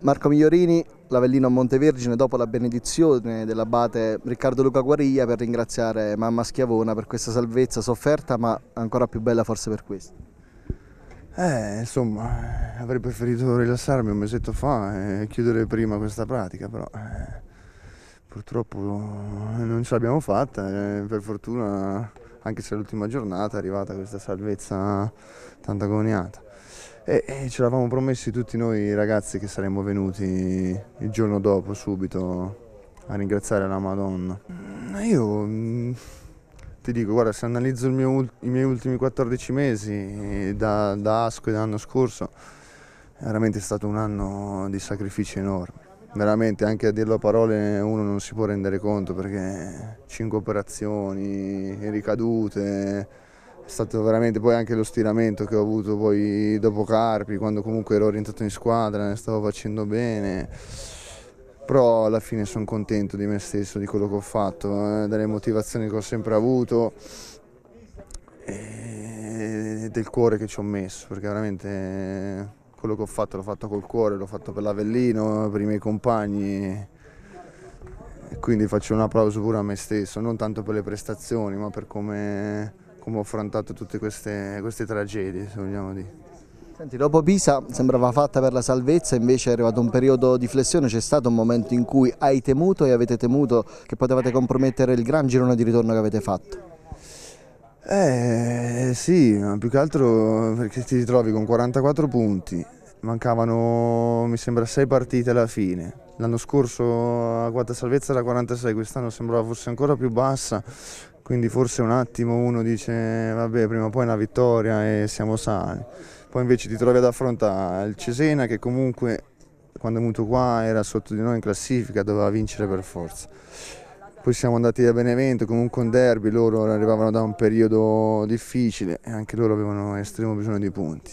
Marco Migliorini, l'Avellino a Montevergine, dopo la benedizione dell'abate Riccardo Luca Guariglia per ringraziare mamma Schiavona per questa salvezza sofferta, ma ancora più bella forse per questo. Eh, insomma, avrei preferito rilassarmi un mesetto fa e chiudere prima questa pratica, però eh, purtroppo non ce l'abbiamo fatta, eh, per fortuna anche se l'ultima giornata è arrivata questa salvezza tanto agoniata. E, e ce l'avamo promessi tutti noi ragazzi che saremmo venuti il giorno dopo, subito, a ringraziare la Madonna. Mm, io mm, ti dico, guarda, se analizzo mio, i miei ultimi 14 mesi da, da Asco e dall'anno scorso, è veramente stato un anno di sacrifici enormi. Veramente, anche a dirlo a parole uno non si può rendere conto perché 5 operazioni, ricadute, è stato veramente poi anche lo stiramento che ho avuto poi dopo Carpi, quando comunque ero orientato in squadra, ne stavo facendo bene. Però alla fine sono contento di me stesso, di quello che ho fatto, eh, delle motivazioni che ho sempre avuto e del cuore che ci ho messo, perché veramente quello che ho fatto l'ho fatto col cuore, l'ho fatto per l'Avellino, per i miei compagni quindi faccio un applauso pure a me stesso, non tanto per le prestazioni, ma per come come ho affrontato tutte queste, queste tragedie, se vogliamo dire. Senti, dopo Pisa sembrava fatta per la salvezza, invece è arrivato un periodo di flessione, c'è stato un momento in cui hai temuto e avete temuto che potevate compromettere il gran girone di ritorno che avete fatto? Eh sì, più che altro perché ti ritrovi con 44 punti, mancavano mi sembra 6 partite alla fine. L'anno scorso la quota salvezza era 46, quest'anno sembrava fosse ancora più bassa, quindi forse un attimo uno dice vabbè prima o poi una vittoria e siamo sani. Poi invece ti trovi ad affrontare il Cesena che comunque quando è venuto qua era sotto di noi in classifica, doveva vincere per forza. Poi siamo andati a Benevento, comunque un derby, loro arrivavano da un periodo difficile e anche loro avevano estremo bisogno di punti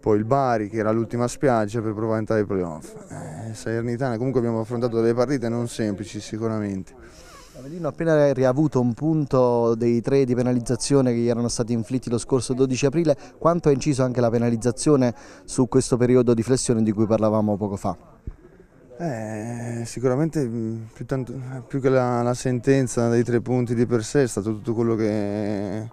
poi il Bari che era l'ultima spiaggia per provare a entrare ai playoff. Eh, Salernitana comunque abbiamo affrontato delle partite non semplici sicuramente. Avellino ha appena riavuto un punto dei tre di penalizzazione che gli erano stati inflitti lo scorso 12 aprile, quanto ha inciso anche la penalizzazione su questo periodo di flessione di cui parlavamo poco fa? Eh, sicuramente mm, più, tanto, più che la, la sentenza dei tre punti di per sé è stato tutto quello che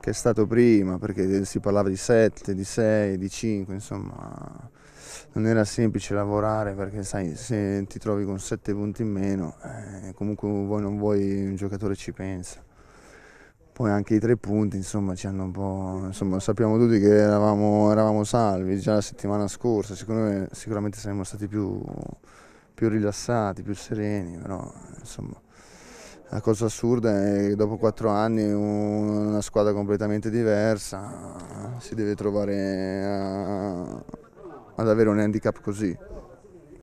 che è stato prima, perché si parlava di 7, di 6, di 5, insomma non era semplice lavorare perché sai se ti trovi con 7 punti in meno eh, comunque vuoi non vuoi un giocatore ci pensa. Poi anche i tre punti insomma ci hanno un po'... insomma sappiamo tutti che eravamo, eravamo salvi già la settimana scorsa, secondo me sicuramente saremmo stati più, più rilassati, più sereni, però insomma la cosa assurda è che dopo quattro anni una squadra completamente diversa si deve trovare a, ad avere un handicap così.